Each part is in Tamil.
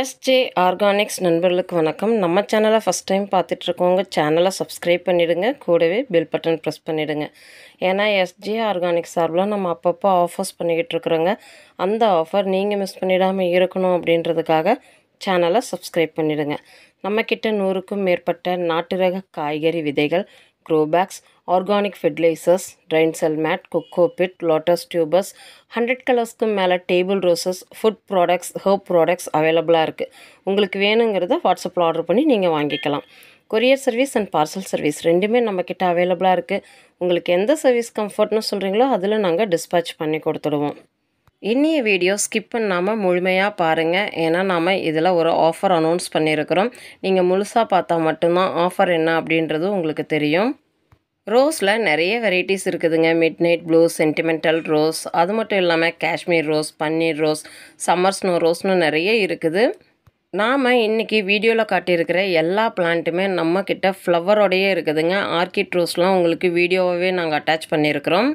எஸ்ஜே ஆர்கானிக்ஸ் நண்பர்களுக்கு வணக்கம் நம்ம சேனலை ஃபஸ்ட் டைம் பார்த்துட்ருக்கோங்க சேனலை சப்ஸ்கிரைப் பண்ணிவிடுங்க கூடவே பெல் பட்டன் ப்ரெஸ் பண்ணிவிடுங்க ஏன்னா எஸ்ஜே ஆர்கானிக்ஸ் சார்பில் நம்ம அப்பப்போ ஆஃபர்ஸ் பண்ணிக்கிட்டு இருக்கிறோங்க அந்த ஆஃபர் நீங்கள் மிஸ் பண்ணிடாமல் இருக்கணும் அப்படின்றதுக்காக சேனலை சப்ஸ்கிரைப் பண்ணிவிடுங்க நம்மக்கிட்ட நூறுக்கும் மேற்பட்ட நாட்டு ரக காய்கறி விதைகள் grow bags organic fertilisers drain cell mat coco peat lotus tubers hundred கலர்ஸ்க்கு மேலே table roses food products herb products அவைலபிளாக இருக்குது உங்களுக்கு வேணுங்கிறத வாட்ஸ்அப்பில் ஆர்டர் பண்ணி நீங்கள் வாங்கிக்கலாம் courier service and parcel service ரெண்டுமே நம்மக்கிட்ட அவைலபிளாக இருக்குது உங்களுக்கு எந்த சர்வீஸ் கம்ஃபர்ட்னு சொல்கிறீங்களோ அதில் நாங்கள் டிஸ்பேச் பண்ணி கொடுத்துடுவோம் இன்னிய வீடியோ ஸ்கிப் பண்ணாமல் முழுமையாக பாருங்கள் ஏன்னா நாம் இதில் ஒரு ஆஃபர் அனௌன்ஸ் பண்ணியிருக்கிறோம் நீங்கள் முழுசாக பார்த்தா மட்டும்தான் ஆஃபர் என்ன அப்படின்றது உங்களுக்கு தெரியும் ரோஸில் நிறைய வெரைட்டிஸ் இருக்குதுங்க midnight blue sentimental rose அது மட்டும் இல்லாமல் காஷ்மீர் ரோஸ் பன்னீர் ரோஸ் சம்மர் ஸ்னோ ரோஸ்னு நிறைய இருக்குது நாம் இன்றைக்கி வீடியோவில் காட்டியிருக்கிற எல்லா பிளான்ட்டுமே நம்மக்கிட்ட ஃப்ளவரோடையே இருக்குதுங்க ஆர்கிட் ரோஸ்லாம் உங்களுக்கு வீடியோவே நாங்கள் அட்டாச் பண்ணியிருக்கிறோம்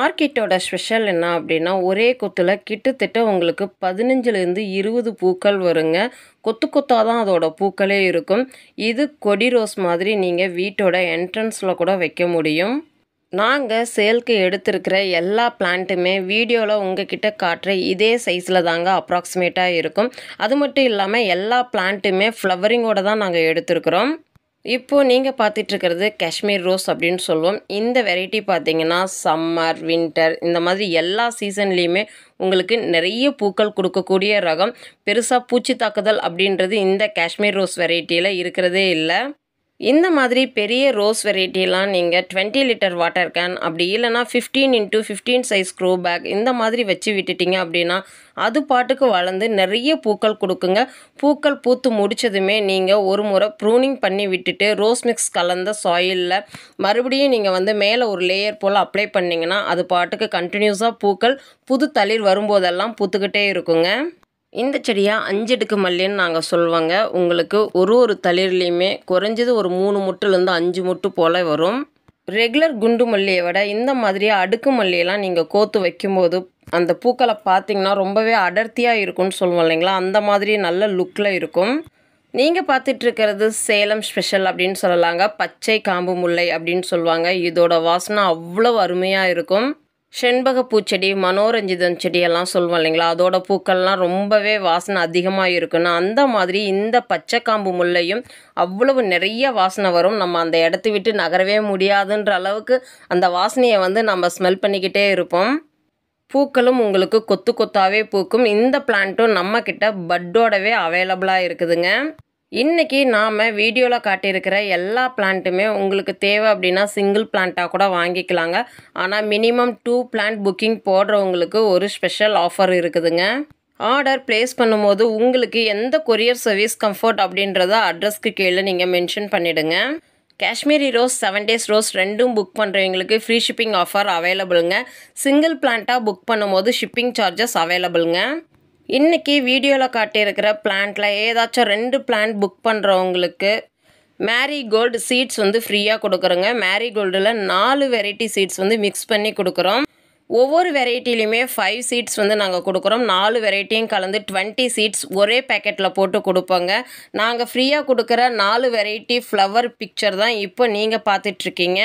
ஆர்கிட்டோட ஸ்பெஷல் என்ன அப்படின்னா ஒரே கொத்தில் கிட்டத்தட்ட உங்களுக்கு பதினஞ்சுலேருந்து இருபது பூக்கள் வருங்க கொத்து கொத்தாக தான் அதோடய பூக்களே இருக்கும் இது கொடி ரோஸ் மாதிரி நீங்கள் வீட்டோட என்ட்ரன்ஸில் கூட வைக்க முடியும் நாங்கள் சேல்க்கு எடுத்திருக்கிற எல்லா பிளான்ட்டுமே வீடியோவில் உங்ககிட்ட காட்டுற இதே சைஸில் தாங்க அப்ராக்சிமேட்டாக இருக்கும் அது மட்டும் இல்லாமல் எல்லா பிளான்ட்டுமே ஃப்ளவரிங்கோடு தான் நாங்கள் எடுத்திருக்கிறோம் இப்போது நீங்கள் பார்த்துட்ருக்கிறது காஷ்மீர் ரோஸ் அப்படின்னு சொல்லுவோம் இந்த வெரைட்டி பார்த்திங்கன்னா சம்மர் வின்டர் இந்த மாதிரி எல்லா சீசன்லேயுமே உங்களுக்கு நிறைய பூக்கள் கொடுக்கக்கூடிய ரகம் பெருசாக பூச்சி தாக்குதல் அப்படின்றது இந்த காஷ்மீர் ரோஸ் வெரைட்டியில் இருக்கிறதே இல்லை இந்த மாதிரி பெரிய ரோஸ் வெரைட்டிலாம் நீங்கள் டுவெண்ட்டி லிட்டர் வாட்டர் கேன் அப்படி இல்லைனா fifteen into fifteen size grow bag இந்த மாதிரி வச்சு விட்டுட்டிங்க அப்படின்னா அது பாட்டுக்கு வளர்ந்து நிறைய பூக்கள் கொடுக்குங்க பூக்கள் பூத்து முடித்ததுமே நீங்கள் ஒரு முறை ப்ரூனிங் பண்ணி விட்டுட்டு ரோஸ் மிக்ஸ் கலந்த சாயிலில் மறுபடியும் நீங்கள் வந்து மேலே ஒரு லேயர் போல் அப்ளை பண்ணிங்கன்னா அது பாட்டுக்கு கண்டினியூஸாக பூக்கள் புது தளிர் வரும்போதெல்லாம் பூத்துக்கிட்டே இருக்குங்க இந்த செடியாக அடுக்கு மல்லின்னு நாங்கள் சொல்லுவாங்க உங்களுக்கு ஒரு ஒரு தளிர்லேயுமே குறைஞ்சது ஒரு மூணு முட்டுலேருந்து அஞ்சு முட்டு போல் வரும் ரெகுலர் குண்டு மல்லியை விட இந்த மாதிரியாக அடுக்கு மல்லியெல்லாம் நீங்கள் கோத்து வைக்கும்போது அந்த பூக்களை பார்த்தீங்கன்னா ரொம்பவே அடர்த்தியாக இருக்கும்னு சொல்லுவோம் இல்லைங்களா அந்த மாதிரி நல்ல லுக்கில் இருக்கும் நீங்கள் பார்த்துட்ருக்கிறது சேலம் ஸ்பெஷல் அப்படின்னு சொல்லலாங்க பச்சை காம்பு முல்லை அப்படின்னு சொல்லுவாங்க இதோட வாசனை அவ்வளோ அருமையாக இருக்கும் செண்பக பூச்செடி மனோரஞ்சிதம் செடியெல்லாம் சொல்லுவோம் இல்லைங்களா அதோட பூக்கள்லாம் ரொம்பவே வாசனை அதிகமாக இருக்குன்னா அந்த மாதிரி இந்த பச்சை காம்பு முல்லையும் அவ்வளவு நிறைய வாசனை வரும் நம்ம அந்த இடத்த விட்டு நகரவே முடியாதுன்ற அளவுக்கு அந்த வாசனையை வந்து நம்ம ஸ்மெல் பண்ணிக்கிட்டே இருப்போம் பூக்களும் உங்களுக்கு கொத்து கொத்தாவே பூக்கும் இந்த பிளான்ட்டும் நம்மக்கிட்ட பட்டோடவே அவைலபிளாக இருக்குதுங்க இன்றைக்கி நாம் வீடியோவில் காட்டியிருக்கிற எல்லா பிளான்ட்டுமே உங்களுக்கு தேவை அப்படின்னா சிங்கிள் பிளான்ட்டாக கூட வாங்கிக்கலாங்க ஆனால் மினிமம் டூ பிளான்ட் புக்கிங் போடுறவங்களுக்கு ஒரு ஸ்பெஷல் ஆஃபர் இருக்குதுங்க ஆர்டர் ப்ளேஸ் பண்ணும்போது உங்களுக்கு எந்த கொரியர் சர்வீஸ் கம்ஃபர்ட் அப்படின்றத அட்ரஸ்க்கு கீழே நீங்கள் மென்ஷன் பண்ணிவிடுங்க Kashmiri rose seven days rose ரெண்டும் புக் பண்ணுறவங்களுக்கு ஃப்ரீ ஷிப்பிங் ஆஃபர் அவைலபிளுங்க சிங்கிள் பிளான்ட்டாக புக் பண்ணும்போது ஷிப்பிங் சார்ஜஸ் அவைலபிளுங்க இன்றைக்கி வீடியோவில் காட்டியிருக்கிற பிளான்ட்டில் ஏதாச்சும் ரெண்டு பிளான்ட் புக் பண்ணுறவங்களுக்கு மேரி கோல்டு சீட்ஸ் வந்து ஃப்ரீயாக கொடுக்குறோங்க மேரிகோல்டில் நாலு வெரைட்டி சீட்ஸ் வந்து மிக்ஸ் பண்ணி கொடுக்குறோம் ஒவ்வொரு வெரைட்டிலையுமே ஃபைவ் சீட்ஸ் வந்து நாங்கள் கொடுக்குறோம் நாலு வெரைட்டியும் கலந்து டுவெண்ட்டி சீட்ஸ் ஒரே பேக்கெட்டில் போட்டு கொடுப்போங்க நாங்கள் ஃப்ரீயாக கொடுக்குற நாலு வெரைட்டி ஃப்ளவர் பிக்சர் தான் இப்போ நீங்கள் பார்த்துட்ருக்கீங்க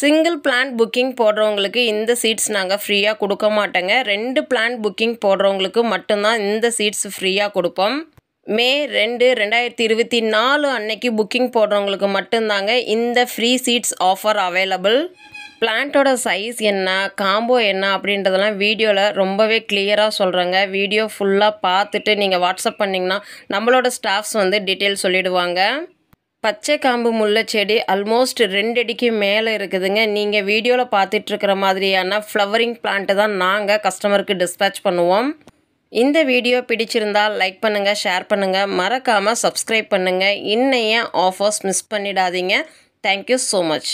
சிங்கிள் பிளான் புக்கிங் போடுறவங்களுக்கு இந்த சீட்ஸ் நாங்கள் ஃப்ரீயாக கொடுக்க மாட்டோங்க ரெண்டு பிளான் புக்கிங் போடுறவங்களுக்கு மட்டும்தான் இந்த சீட்ஸ் ஃப்ரீயாக கொடுப்போம் மே ரெண்டு ரெண்டாயிரத்தி இருபத்தி நாலு அன்னைக்கு புக்கிங் போடுறவங்களுக்கு மட்டும்தாங்க இந்த ஃப்ரீ சீட்ஸ் ஆஃபர் அவைலபிள் பிளான்ட்டோட சைஸ் என்ன காம்போ என்ன அப்படின்றதெல்லாம் வீடியோவில் ரொம்பவே கிளியராக சொல்கிறேங்க வீடியோ ஃபுல்லாக பார்த்துட்டு நீங்கள் வாட்ஸ்அப் பண்ணிங்கன்னா நம்மளோட ஸ்டாஃப்ஸ் வந்து டீட்டெயில் சொல்லிவிடுவாங்க பச்சை காம்பு முல்லை செடி அல்மோஸ்ட் ரெண்டடிக்கு மேலே இருக்குதுங்க நீங்கள் வீடியோவில் பார்த்துட்ருக்கிற மாதிரியான ஃப்ளவரிங் பிளான்ட்டு தான் நாங்கள் கஸ்டமருக்கு டிஸ்பேச் பண்ணுவோம் இந்த வீடியோ பிடிச்சிருந்தால் லைக் பண்ணுங்கள் ஷேர் பண்ணுங்கள் மறக்காமல் சப்ஸ்கிரைப் பண்ணுங்கள் இன்னைய ஆஃபர்ஸ் மிஸ் பண்ணிடாதீங்க தேங்க்யூ ஸோ மச்